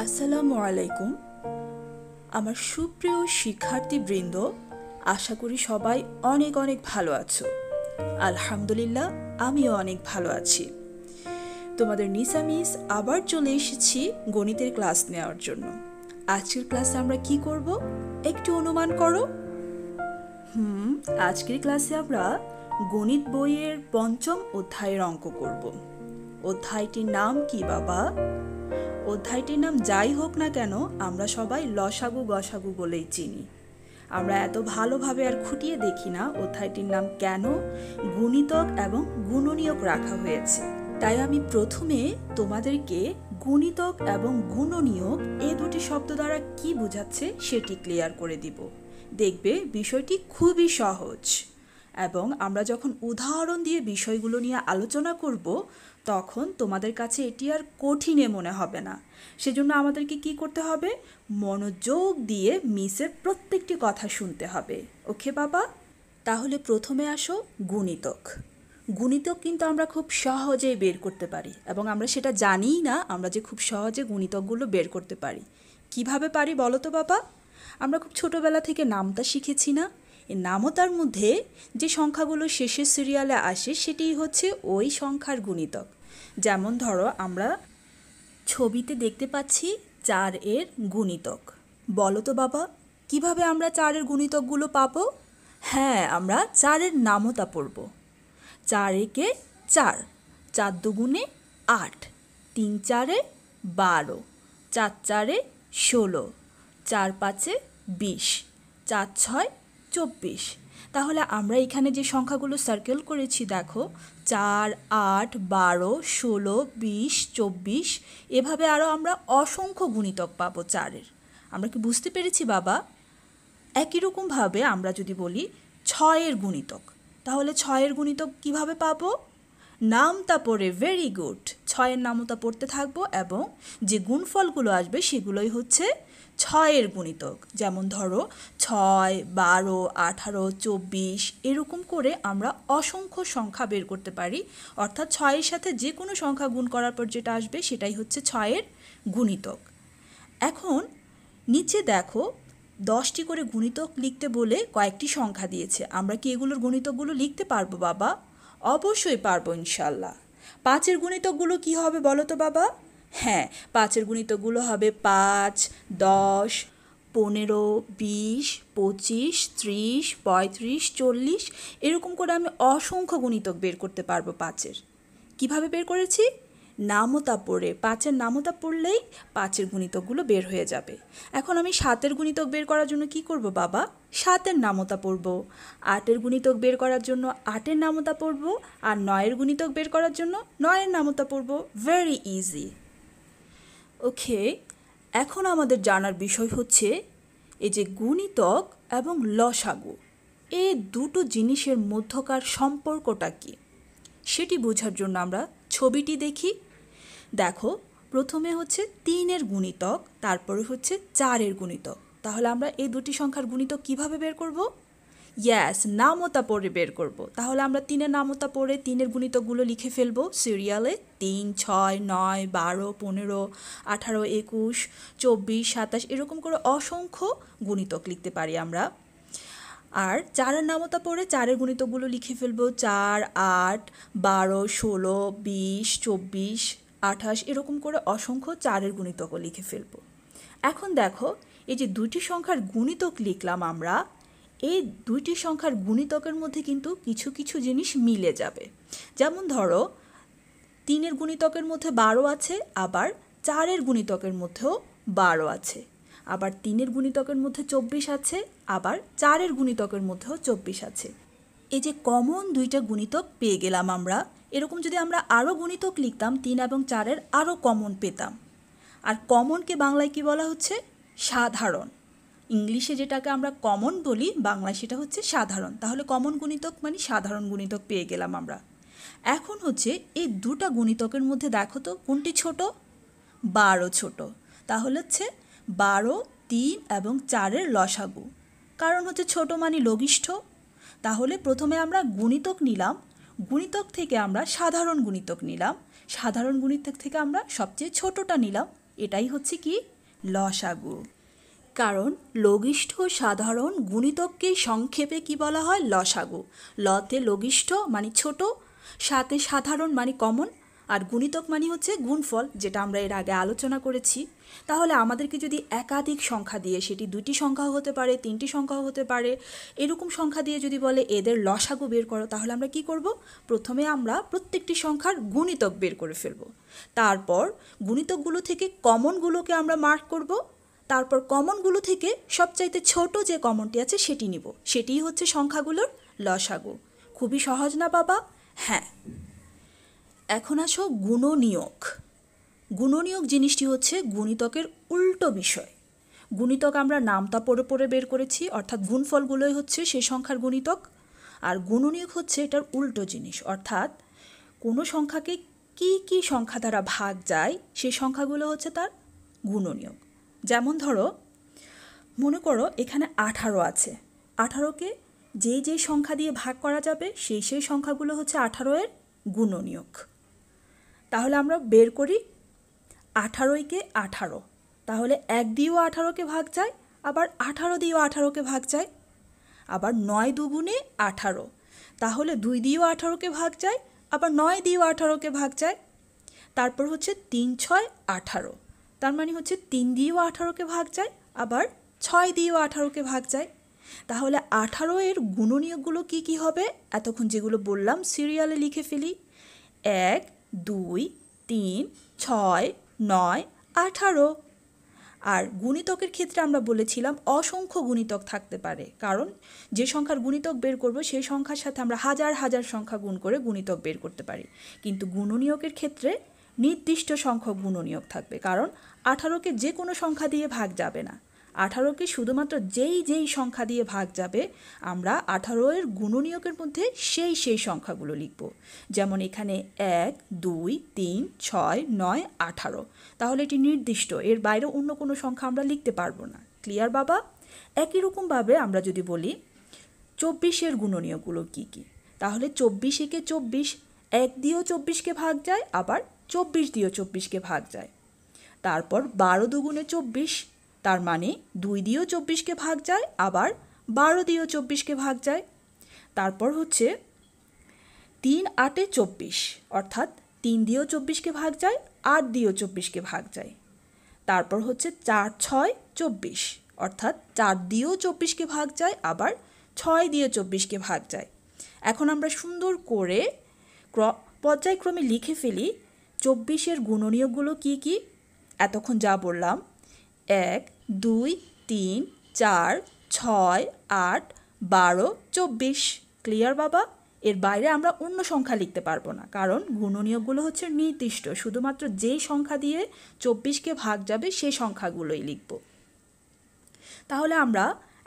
আসসালামু আলাইকুম আমার সুপ্রিয় শিক্ষার্থীবৃন্দ আশা করি সবাই অনেক অনেক ভালো আছো আলহামদুলিল্লাহ আমিও অনেক ভালো আছি তোমাদের নিসা মিস আবার চলে এসেছি গণিতের ক্লাস নেওয়ার জন্য আজকের ক্লাসে আমরা কি করব একটু অনুমান করো হুম আজকের ক্লাসে আমরা গণিত বইয়ের পঞ্চম অধ্যায়ের অঙ্ক করব অধ্যায়টির নাম কি বাবা অধ্যায়টির নাম যাই হোক না কেন আমরা সবাই লসাগু গসাগু বলেই চিনি আমরা এত ভালোভাবে আর খুঁটিয়ে দেখি না অধ্যায়টির নাম কেন গুণিতক এবং গুণনীয়ক রাখা হয়েছে তাই আমি প্রথমে তোমাদেরকে গুণিতক এবং গুণনীয়ক এই দুটি শব্দ দ্বারা কি বোঝাচ্ছে সেটি ক্লিয়ার করে দিব দেখবে বিষয়টি খুবই সহজ এবং আমরা যখন উদাহরণ দিয়ে বিষয়গুলো নিয়ে আলোচনা করব তখন তোমাদের কাছে এটি আর কঠিনে মনে হবে না সেজন্য আমাদেরকে কি করতে হবে মনোযোগ দিয়ে মিসের প্রত্যেকটি কথা শুনতে হবে ওকে বাবা তাহলে প্রথমে আসো গুণিতক গুণিতক কিন্তু আমরা খুব সহজেই বের করতে পারি এবং আমরা সেটা জানিই না আমরা যে খুব সহজে গুণিতকগুলো বের করতে পারি কিভাবে পারি বলো তো বাবা আমরা খুব ছোটোবেলা থেকে নামটা শিখেছি না নামতার মধ্যে যে সংখ্যাগুলো শেষের সিরিয়ালে আসে সেটি হচ্ছে ওই সংখ্যার গুণিতক যেমন ধরো আমরা ছবিতে দেখতে পাচ্ছি চার এর গুণিতক বলো তো বাবা কিভাবে আমরা চারের গুণিতকগুলো পাবো হ্যাঁ আমরা চারের নামতা পড়ব চার একে চার চার দুগুণে আট তিন চারে বারো চার চারে ষোলো চার পাঁচে বিশ চার ছয় চব্বিশ তাহলে আমরা এখানে যে সংখ্যাগুলো সার্কেল করেছি দেখো চার আট বারো ষোলো বিশ চব্বিশ এভাবে আরও আমরা অসংখ্য গুণিতক পাবো চারের আমরা কি বুঝতে পেরেছি বাবা একই রকমভাবে আমরা যদি বলি ছয়ের গুণিতক তাহলে ছয়ের গুণিতক কিভাবে পাবো নামতা পড়ে ভেরি গুড ছয়ের নামতা পড়তে থাকবো এবং যে গুণফলগুলো আসবে সেগুলোই হচ্ছে ছয়ের গুণিতক যেমন ধরো ছয় বারো আঠারো চব্বিশ এরকম করে আমরা অসংখ্য সংখ্যা বের করতে পারি অর্থাৎ ছয়ের সাথে যে কোনো সংখ্যা গুণ করার পর যেটা আসবে সেটাই হচ্ছে ছয়ের গুণিতক এখন নিচে দেখো দশটি করে গুণিতক লিখতে বলে কয়েকটি সংখ্যা দিয়েছে আমরা কি এগুলোর গুণিতকগুলো লিখতে পারবো বাবা অবশ্যই পারবো ইনশাল্লাহ পাঁচের গুণিতকগুলো কি হবে বলো তো বাবা হ্যাঁ পাঁচের গুণিতগুলো হবে পাঁচ দশ পনেরো বিশ পঁচিশ ত্রিশ পঁয়ত্রিশ চল্লিশ এরকম করে আমি অসংখ্য গুণিতক বের করতে পারবো পাঁচের কিভাবে বের করেছি নামতা পড়ে পাঁচের নামতা পড়লেই পাঁচের গুণিতকগুলো বের হয়ে যাবে এখন আমি সাতের গুণিতক বের করার জন্য কি করব বাবা সাতের নামতা পড়ব আটের গুণিতক বের করার জন্য আটের নামতা পড়ব আর নয়ের গুণিতক বের করার জন্য নয়ের নামতা পড়ব ভেরি ইজি ওকে এখন আমাদের জানার বিষয় হচ্ছে এই যে গুণিতক এবং লসাগু এ দুটো জিনিসের মধ্যকার সম্পর্কটা কি সেটি বোঝার জন্য আমরা ছবিটি দেখি দেখো প্রথমে হচ্ছে তিনের গুণিতক তারপরে হচ্ছে চারের গুণিতক তাহলে আমরা এই দুটি সংখ্যার গুণিতক কিভাবে বের করবো ইয়াস নামতা পড়ে বের করব। তাহলে আমরা তিনের নামতা পড়ে তিনের গুণিতগুলো লিখে ফেলবো সিরিয়ালে তিন ছয় নয় বারো পনেরো আঠারো একুশ চব্বিশ সাতাশ এরকম করে অসংখ্য গুণিতক লিখতে পারি আমরা আর চারের নামতা পড়ে চারের গুণিতকগুলো লিখে ফেলবো চার আট বারো ষোলো বিশ চব্বিশ আঠাশ এরকম করে অসংখ্য চারের গুণিতকও লিখে ফেলবো এখন দেখো এই যে দুটি সংখ্যার গুণিতক লিখলাম আমরা এই দুইটি সংখ্যার গুণিতকের মধ্যে কিন্তু কিছু কিছু জিনিস মিলে যাবে যেমন ধরো তিনের গুণিতকের মধ্যে বারো আছে আবার চারের গুণিতকের মধ্যেও বারো আছে আবার তিনের গুণিতকের মধ্যে চব্বিশ আছে আবার চারের গুণিতকের মধ্যেও চব্বিশ আছে এই যে কমন দুইটা গুণিতক পেয়ে গেলাম আমরা এরকম যদি আমরা আরও গুণিতক লিখতাম তিন এবং চারের আরও কমন পেতাম আর কমনকে বাংলায় কি বলা হচ্ছে সাধারণ ইংলিশে যেটাকে আমরা কমন বলি বাংলায় সেটা হচ্ছে সাধারণ তাহলে কমন গুণিতক মানে সাধারণ গুণিতক পেয়ে গেলাম আমরা এখন হচ্ছে এই দুটা গুণিতকের মধ্যে দেখো তো কোনটি ছোট বারো ছোট তাহলে হচ্ছে বারো তিন এবং চারের লসাগু কারণ হচ্ছে ছোট মানে লঘিষ্ঠ তাহলে প্রথমে আমরা গুণিতক নিলাম গুণিতক থেকে আমরা সাধারণ গুণিতক নিলাম সাধারণ গুণিতক থেকে আমরা সবচেয়ে ছোটটা নিলাম এটাই হচ্ছে কি লসাগু কারণ লঘিষ্ঠ সাধারণ গুণিতককে সংক্ষেপে কি বলা হয় লসাগু লতে লঘিষ্ঠ মানে ছোট সাথে সাধারণ মানে কমন আর গুণিতক মানে হচ্ছে গুণফল যেটা আমরা এর আগে আলোচনা করেছি তাহলে আমাদেরকে যদি একাধিক সংখ্যা দিয়ে সেটি দুটি সংখ্যাও হতে পারে তিনটি সংখ্যাও হতে পারে এরকম সংখ্যা দিয়ে যদি বলে এদের লসাগু বের করো তাহলে আমরা কি করব প্রথমে আমরা প্রত্যেকটি সংখ্যার গুণিতক বের করে ফেলব তারপর গুণিতকগুলো থেকে কমনগুলোকে আমরা মার্ক করব তারপর কমনগুলো থেকে সবচাইতে ছোট যে কমনটি আছে সেটি নিব সেটিই হচ্ছে সংখ্যাগুলোর লসাগু খুবই সহজ না বাবা হ্যাঁ এখন আসো গুণনিয়োগ গুণনিয়োগ জিনিসটি হচ্ছে গুণিতকের উল্টো বিষয় গুণিতক আমরা নামতা পড়ে পড়ে বের করেছি অর্থাৎ গুণফলগুলোই হচ্ছে সেই সংখ্যার গুণিতক আর গুণনীয়ক হচ্ছে এটার উল্টো জিনিস অর্থাৎ কোনো সংখ্যাকে কি কি সংখ্যা দ্বারা ভাগ যায় সেই সংখ্যাগুলো হচ্ছে তার গুণনিয়োগ যেমন ধরো মনে করো এখানে আঠারো আছে আঠারোকে যেই যেই সংখ্যা দিয়ে ভাগ করা যাবে সেই সেই সংখ্যাগুলো হচ্ছে আঠারোয়ের গুণনীয়ক তাহলে আমরা বের করি আঠারোইকে আঠারো তাহলে এক দিয়েও আঠারোকে ভাগ যায় আবার আঠারো দিয়েও আঠারোকে ভাগ যায় আবার নয় দুগুণে আঠারো তাহলে দুই দিয়েও আঠারোকে ভাগ যায় আবার নয় দিয়েও আঠারোকে ভাগ যায় তারপর হচ্ছে তিন ছয় আঠারো তার মানে হচ্ছে তিন দিয়েও আঠারোকে ভাগ যায় আবার ছয় দিয়েও আঠারোকে ভাগ যায় তাহলে আঠারো এর গুণনীয়কগুলো কি কি হবে এতক্ষণ যেগুলো বললাম সিরিয়ালে লিখে ফেলি এক দুই তিন ছয় নয় আঠারো আর গুণিতকের ক্ষেত্রে আমরা বলেছিলাম অসংখ্য গুণিতক থাকতে পারে কারণ যে সংখ্যার গুণিতক বের করব সেই সংখ্যার সাথে আমরা হাজার হাজার সংখ্যা গুণ করে গুণিতক বের করতে পারি কিন্তু গুণনীয়কের ক্ষেত্রে নির্দিষ্ট সংখ্যক গুণনীয়ক থাকবে কারণ আঠারোকে যে কোনো সংখ্যা দিয়ে ভাগ যাবে না আঠারোকে শুধুমাত্র যেই যেই সংখ্যা দিয়ে ভাগ যাবে আমরা আঠারো এর গুণনীয়কের মধ্যে সেই সেই সংখ্যাগুলো লিখব যেমন এখানে এক দুই তিন ছয় নয় আঠারো তাহলে এটি নির্দিষ্ট এর বাইরে অন্য কোনো সংখ্যা আমরা লিখতে পারবো না ক্লিয়ার বাবা একই রকমভাবে আমরা যদি বলি চব্বিশের গুণনীয়কগুলো কী কী তাহলে চব্বিশ একে চব্বিশ এক দিয়েও চব্বিশকে ভাগ যায় আবার চব্বিশ দিয়েও চব্বিশকে ভাগ যায় তারপর বারো দুগুণে চব্বিশ তার মানে দুই দিয়েও চব্বিশকে ভাগ যায় আবার বারো দিয়েও চব্বিশকে ভাগ যায় তারপর হচ্ছে তিন আটে চব্বিশ অর্থাৎ তিন দিয়েও চব্বিশকে ভাগ যায় আট দিয়েও চব্বিশকে ভাগ যায় তারপর হচ্ছে চার ছয় চব্বিশ অর্থাৎ চার দিয়েও চব্বিশকে ভাগ যায় আবার ছয় দিয়ে চব্বিশকে ভাগ যায় এখন আমরা সুন্দর করে ক্র পর্যায়ক্রমে লিখে ফেলি চব্বিশের গুণনীয়কগুলো কি কি এতক্ষণ যা বললাম এক দুই তিন চার ছয় আট বারো চব্বিশ ক্লিয়ার বাবা এর বাইরে আমরা অন্য সংখ্যা লিখতে পারবো না কারণ গুণনীয়কগুলো হচ্ছে নির্দিষ্ট শুধুমাত্র যেই সংখ্যা দিয়ে চব্বিশকে ভাগ যাবে সেই সংখ্যাগুলোই লিখব তাহলে আমরা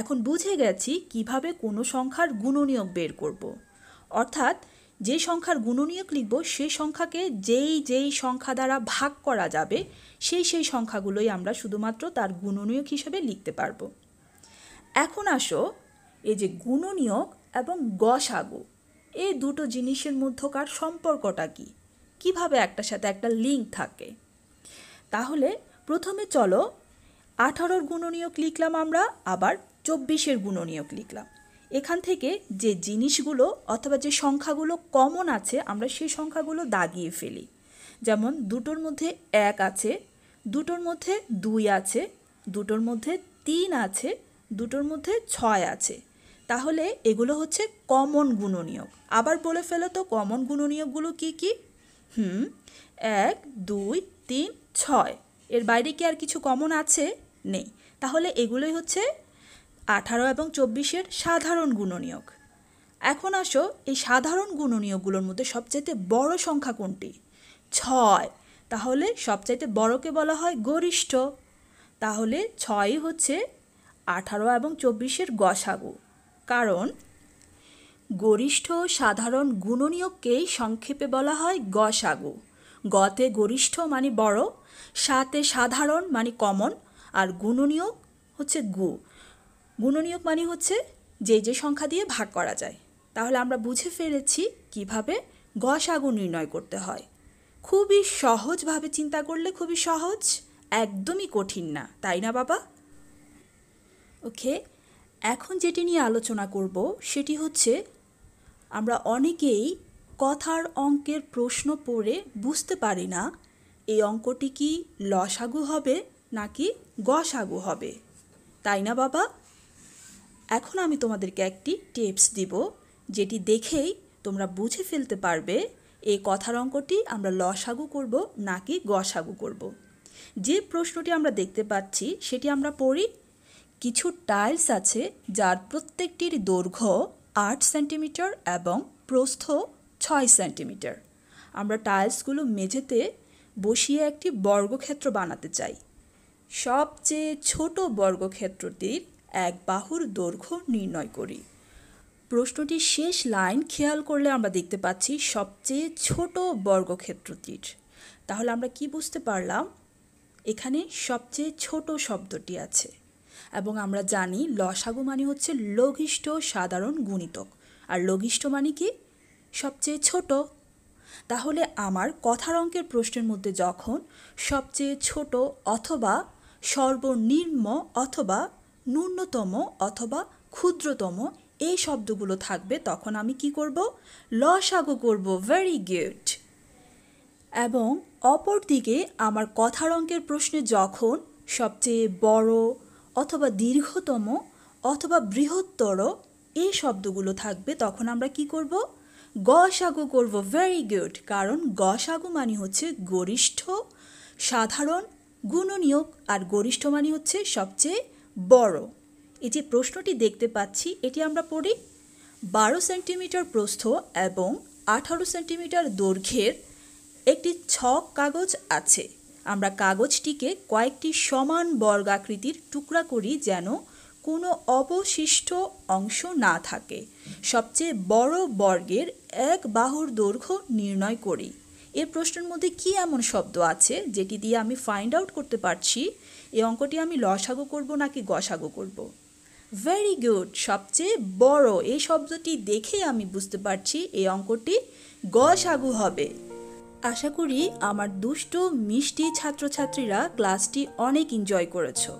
এখন বুঝে গেছি কিভাবে কোনো সংখ্যার গুণনীয়ক বের করব। অর্থাৎ যে সংখ্যার গুণনীয়ক লিখব সেই সংখ্যাকে যেই যেই সংখ্যা দ্বারা ভাগ করা যাবে সেই সেই সংখ্যাগুলোই আমরা শুধুমাত্র তার গুণনীয়ক হিসেবে লিখতে পারবো এখন আসো এই যে গুণনীয়ক এবং গসাগু এই দুটো জিনিসের মধ্যকার সম্পর্কটা কি কিভাবে একটার সাথে একটা লিঙ্ক থাকে তাহলে প্রথমে চলো আঠারোর গুণনীয়ক লিখলাম আমরা আবার চব্বিশের গুণনীয়ক লিখলাম এখান থেকে যে জিনিসগুলো অথবা যে সংখ্যাগুলো কমন আছে আমরা সেই সংখ্যাগুলো দাগিয়ে ফেলি যেমন দুটোর মধ্যে এক আছে দুটোর মধ্যে দুই আছে দুটোর মধ্যে তিন আছে দুটোর মধ্যে ছয় আছে তাহলে এগুলো হচ্ছে কমন গুণনীয়ক আবার বলে ফেলো তো কমন গুণনীয়কগুলো কি কি হুম এক দুই তিন ছয় এর বাইরে কি আর কিছু কমন আছে নেই তাহলে এগুলোই হচ্ছে আঠারো এবং চব্বিশের সাধারণ গুণনীয়ক এখন আসো এই সাধারণ গুণনীয়কগুলোর মধ্যে সবচাইতে বড় সংখ্যা কোনটি ছয় তাহলে সবচাইতে বড়কে বলা হয় গরিষ্ঠ তাহলে ছয়ই হচ্ছে আঠারো এবং চব্বিশের গসাগু কারণ গরিষ্ঠ সাধারণ গুণনীয়ককেই সংক্ষেপে বলা হয় গসাগু গতে গরিষ্ঠ মানে বড় সাতে সাধারণ মানে কমন আর গুণনীয়ক হচ্ছে গু গুণনীয়ক মানে হচ্ছে যে যে সংখ্যা দিয়ে ভাগ করা যায় তাহলে আমরা বুঝে ফেলেছি কিভাবে গসাগু নির্ণয় করতে হয় খুবই সহজভাবে চিন্তা করলে খুবই সহজ একদমই কঠিন না তাই না বাবা ওকে এখন যেটি নিয়ে আলোচনা করব সেটি হচ্ছে আমরা অনেকেই কথার অঙ্কের প্রশ্ন পড়ে বুঝতে পারি না এই অঙ্কটি কি লসাগু হবে নাকি গসাগু হবে তাই না বাবা এখন আমি তোমাদেরকে একটি টিপস দিব যেটি দেখেই তোমরা বুঝে ফেলতে পারবে এই কথার অঙ্কটি আমরা লসাগু করব নাকি গসাগু করব। যে প্রশ্নটি আমরা দেখতে পাচ্ছি সেটি আমরা পড়ি কিছু টাইলস আছে যার প্রত্যেকটির দৈর্ঘ্য আট সেন্টিমিটার এবং প্রস্থ ছয় সেন্টিমিটার আমরা টাইলসগুলো মেঝেতে বসিয়ে একটি বর্গক্ষেত্র বানাতে চাই সবচেয়ে ছোট বর্গক্ষেত্রটির এক বাহুর দৈর্ঘ্য নির্ণয় করি প্রশ্নটির শেষ লাইন খেয়াল করলে আমরা দেখতে পাচ্ছি সবচেয়ে ছোট বর্গক্ষেত্রটির তাহলে আমরা কি বুঝতে পারলাম এখানে সবচেয়ে ছোট শব্দটি আছে এবং আমরা জানি লসাগু মানে হচ্ছে লঘিষ্ঠ সাধারণ গুণিতক আর লঘিষ্ঠ মানে কি সবচেয়ে ছোট তাহলে আমার কথার অঙ্কের প্রশ্নের মধ্যে যখন সবচেয়ে ছোট অথবা সর্বনিম্ন অথবা ন্যূনতম অথবা ক্ষুদ্রতম এই শব্দগুলো থাকবে তখন আমি কি করব লসাগু করব ভেরি গুড এবং অপরদিকে আমার কথার অঙ্কের প্রশ্নে যখন সবচেয়ে বড় অথবা দীর্ঘতম অথবা বৃহত্তর এই শব্দগুলো থাকবে তখন আমরা কি করব গসাগু করব ভেরি গুড কারণ গসাগু মানে হচ্ছে গরিষ্ঠ সাধারণ গুণনীয়ক আর গরিষ্ঠ মানে হচ্ছে সবচেয়ে বড় এই যে প্রশ্নটি দেখতে পাচ্ছি এটি আমরা পড়ি বারো সেন্টিমিটার প্রস্থ এবং আঠারো সেন্টিমিটার দৈর্ঘ্যের একটি ছক কাগজ আছে আমরা কাগজটিকে কয়েকটি সমান বর্গাকৃতির টুকরা করি যেন কোনো অবশিষ্ট অংশ না থাকে সবচেয়ে বড় বর্গের এক বাহুর দৈর্ঘ্য নির্ণয় করি এর প্রশ্নের মধ্যে কি এমন শব্দ আছে যেটি দিয়ে আমি ফাইন্ড আউট করতে পারছি এই অঙ্কটি আমি লসাগো করব নাকি গসাগু করব ভেরি গুড সবচেয়ে বড় এই শব্দটি দেখে আমি বুঝতে পারছি এই অঙ্কটি গসাগু হবে আশা করি আমার দুষ্ট মিষ্টি ছাত্রছাত্রীরা ক্লাসটি অনেক এনজয় করেছো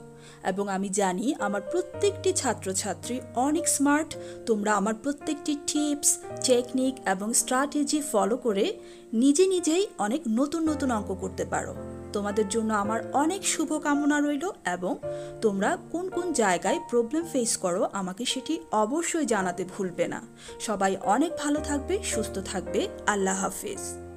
এবং আমি জানি আমার প্রত্যেকটি ছাত্রছাত্রী অনেক স্মার্ট তোমরা আমার প্রত্যেকটি টিপস টেকনিক এবং স্ট্র্যাটেজি ফলো করে নিজে নিজেই অনেক নতুন নতুন অঙ্ক করতে পারো তোমাদের জন্য আমার অনেক শুভকামনা রইল এবং তোমরা কোন কোন জায়গায় প্রবলেম ফেস করো আমাকে সেটি অবশ্যই জানাতে ভুলবে না সবাই অনেক ভালো থাকবে সুস্থ থাকবে আল্লাহ হাফিজ